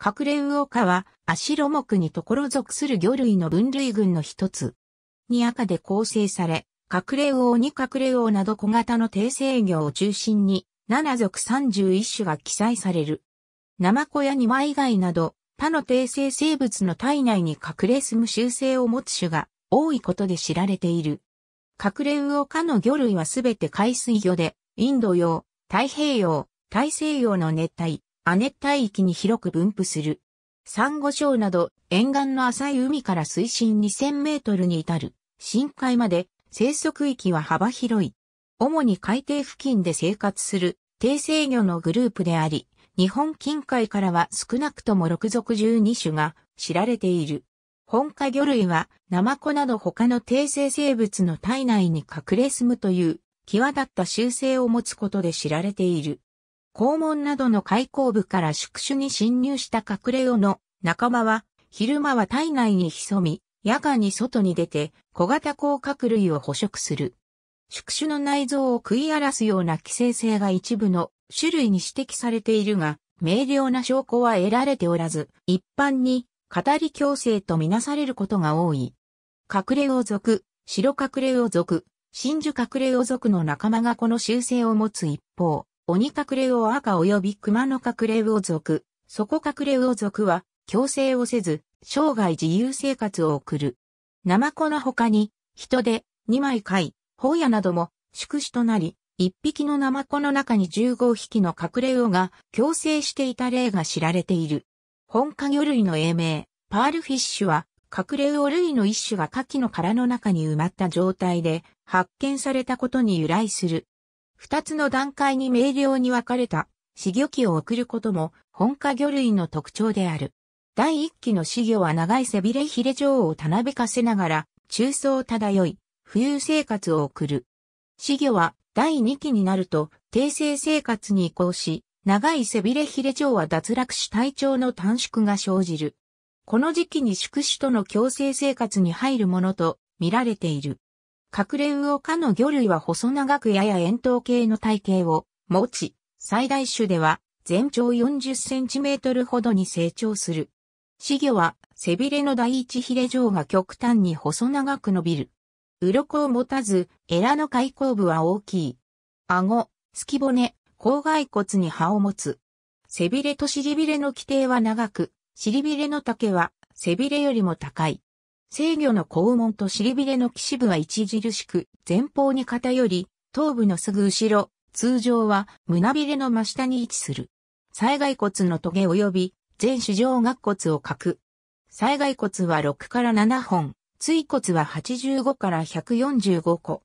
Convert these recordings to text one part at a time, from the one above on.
隠れ魚科は、アシロ目にところ属する魚類の分類群の一つ。に赤で構成され、隠れ魚に隠れ魚など小型の低生魚を中心に、7属31種が記載される。ナマコやニワ以外など、他の低生生物の体内に隠れ住む習性を持つ種が多いことで知られている。隠れ魚科の魚類はすべて海水魚で、インド洋、太平洋、大西洋の熱帯、亜熱帯域に広く分布する。サンゴ礁など沿岸の浅い海から水深2000メートルに至る深海まで生息域は幅広い。主に海底付近で生活する低生魚のグループであり、日本近海からは少なくとも6属12種が知られている。本科魚類はナマコなど他の低生生物の体内に隠れ住むという際立った習性を持つことで知られている。肛門などの開口部から宿主に侵入した隠れ家の仲間は、昼間は体内に潜み、夜間に外に出て、小型甲殻類を捕食する。宿主の内臓を食い荒らすような寄生性が一部の種類に指摘されているが、明瞭な証拠は得られておらず、一般に、語り強制とみなされることが多い。隠れ王族、白隠れ魚族、真珠隠れ王族の仲間がこの習性を持つ一方、鬼隠れ魚赤及び熊の隠れ魚族、底隠れ魚族は、強制をせず、生涯自由生活を送る。ナマコの他に、人で、二枚貝、ホウヤなども、宿主となり、一匹のナマコの中に15匹の隠れ魚が共生していた例が知られている。本家魚類の英名、パールフィッシュは、隠れ魚類の一種が牡蠣の殻の中に埋まった状態で発見されたことに由来する。二つの段階に明瞭に分かれた、死魚期を送ることも、本科魚類の特徴である。第一期の死魚は長い背びれヒレ状をたなびかせながら、中層漂い、浮遊生活を送る。死魚は第二期になると、定性生活に移行し、長い背びれヒレ状は脱落し体調の短縮が生じる。この時期に宿主との共生生活に入るものと見られている。隠れ魚科の魚類は細長くやや円筒形の体型を持ち、最大種では全長40センチメートルほどに成長する。死魚は背びれの第一ヒレ状が極端に細長く伸びる。鱗を持たず、エラの開口部は大きい。顎、月骨、後蓋骨に歯を持つ。背びれと尻びれの規定は長く、尻びれの丈は背びれよりも高い。制御の肛門と尻びれの基部は著しく前方に偏り、頭部のすぐ後ろ、通常は胸びれの真下に位置する。災害骨の棘及び全主上顎骨を欠く。災害骨は6から7本、椎骨は85から145個。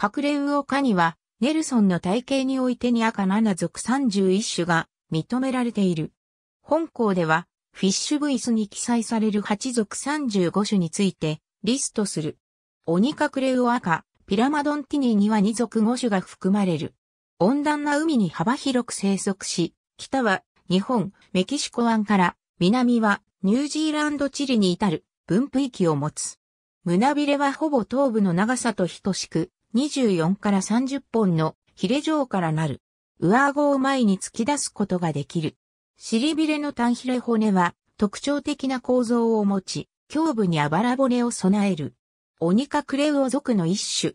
隠れ魚科には、ネルソンの体型においてに赤7属31種が認められている。本校では、フィッシュブイスに記載される8族35種についてリストする。オニカクレウアカ、ピラマドンティニーには2族5種が含まれる。温暖な海に幅広く生息し、北は日本、メキシコ湾から南はニュージーランドチリに至る分布域を持つ。胸びれはほぼ頭部の長さと等しく、24から30本のヒレ状からなる。上顎を前に突き出すことができる。尻びれの単ひれ骨は特徴的な構造を持ち、胸部にあばら骨を備える。オニカクレウオ族の一種。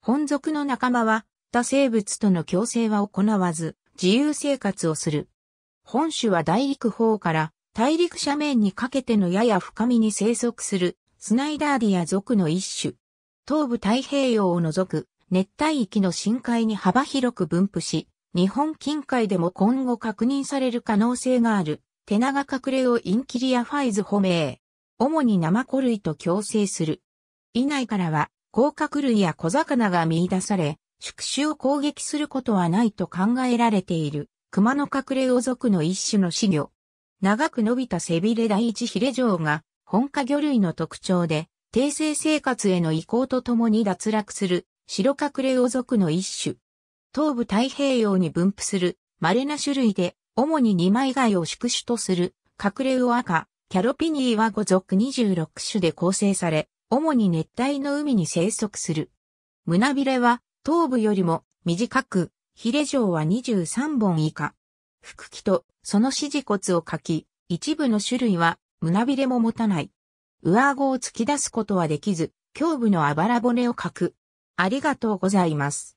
本族の仲間は、他生物との共生は行わず、自由生活をする。本種は大陸方から大陸斜面にかけてのやや深みに生息するスナイダーディア族の一種。東部太平洋を除く熱帯域の深海に幅広く分布し、日本近海でも今後確認される可能性がある、テナガカクレオインキリアファイズホメ主にナマコ類と共生する。以内からは、甲殻類や小魚が見出され、宿主を攻撃することはないと考えられている、熊の隠れオ族の一種の死魚。長く伸びた背びれ第一ヒレ状が、本科魚類の特徴で、定性生活への移行とともに脱落する、白隠れオ族の一種。東部太平洋に分布する稀な種類で、主に二枚貝を宿主とする、隠れ魚赤、キャロピニーは5属26種で構成され、主に熱帯の海に生息する。胸びれは、頭部よりも短く、ヒレ状は23本以下。腹器とその指示骨を書き、一部の種類は胸びれも持たない。上顎を突き出すことはできず、胸部のあばら骨を書く。ありがとうございます。